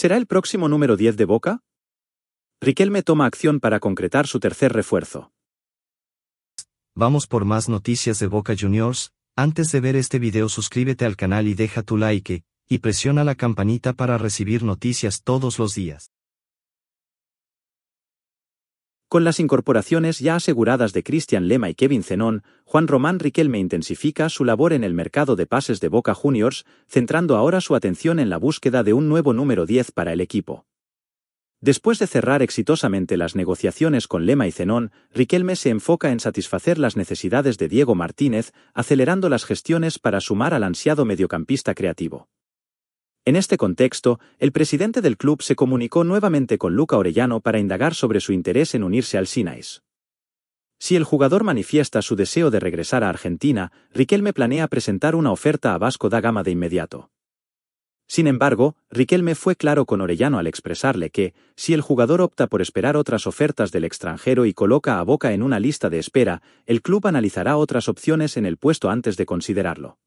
¿Será el próximo número 10 de Boca? Riquelme toma acción para concretar su tercer refuerzo. Vamos por más noticias de Boca Juniors, antes de ver este video suscríbete al canal y deja tu like, y presiona la campanita para recibir noticias todos los días. Con las incorporaciones ya aseguradas de Cristian Lema y Kevin Zenón, Juan Román Riquelme intensifica su labor en el mercado de pases de Boca Juniors, centrando ahora su atención en la búsqueda de un nuevo número 10 para el equipo. Después de cerrar exitosamente las negociaciones con Lema y Zenón, Riquelme se enfoca en satisfacer las necesidades de Diego Martínez, acelerando las gestiones para sumar al ansiado mediocampista creativo. En este contexto, el presidente del club se comunicó nuevamente con Luca Orellano para indagar sobre su interés en unirse al Sinais. Si el jugador manifiesta su deseo de regresar a Argentina, Riquelme planea presentar una oferta a Vasco da Gama de inmediato. Sin embargo, Riquelme fue claro con Orellano al expresarle que, si el jugador opta por esperar otras ofertas del extranjero y coloca a Boca en una lista de espera, el club analizará otras opciones en el puesto antes de considerarlo.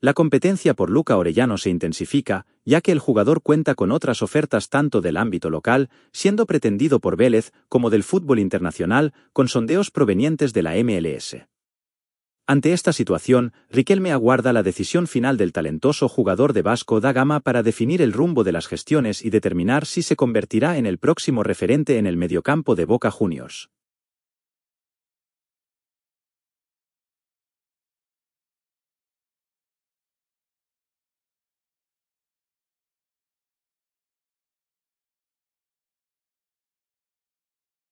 La competencia por Luca Orellano se intensifica, ya que el jugador cuenta con otras ofertas tanto del ámbito local, siendo pretendido por Vélez, como del fútbol internacional, con sondeos provenientes de la MLS. Ante esta situación, Riquelme aguarda la decisión final del talentoso jugador de Vasco da Gama para definir el rumbo de las gestiones y determinar si se convertirá en el próximo referente en el mediocampo de Boca Juniors.